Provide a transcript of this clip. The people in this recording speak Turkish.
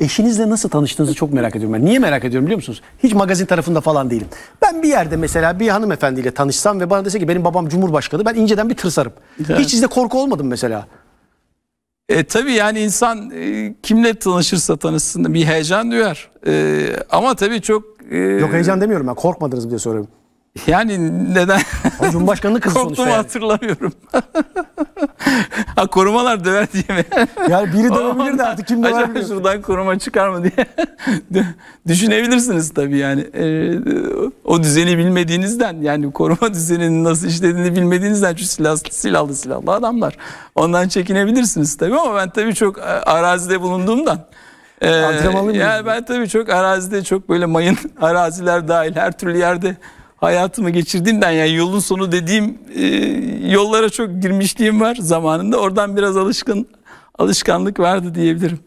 Eşinizle nasıl tanıştığınızı çok merak ediyorum ben. Niye merak ediyorum biliyor musunuz? Hiç magazin tarafında falan değilim. Ben bir yerde mesela bir hanımefendiyle tanışsam ve bana dese ki benim babam cumhurbaşkanı ben inceden bir tırsarım. Evet. Hiç sizde korku olmadım mesela. E, tabii yani insan e, kimle tanışırsa tanışsın bir heyecan duyar. E, ama tabii çok... E, Yok heyecan demiyorum ben korkmadınız diye soruyorum. Yani neden? Cumhurbaşkanlığı kızı Korktuğumu sonuçta yani. hatırlamıyorum. ha korumalar döver diye mi? Yani biri dövebilir de artık kim döver Acaba bilmiyorum. şuradan koruma çıkar mı diye düşünebilirsiniz tabii yani. E, o düzeni bilmediğinizden yani koruma düzeninin nasıl işlediğini bilmediğinizden çünkü silahlı silahlı, silahlı adamlar. Ondan çekinebilirsiniz tabii ama ben tabii çok e, arazide bulunduğumdan. Ee, yani ben tabii çok arazide çok böyle mayın araziler dahil her türlü yerde hayatımı geçirdiğimden yani yolun sonu dediğim e, yollara çok girmişliğim var zamanında. Oradan biraz alışkın alışkanlık vardı diyebilirim.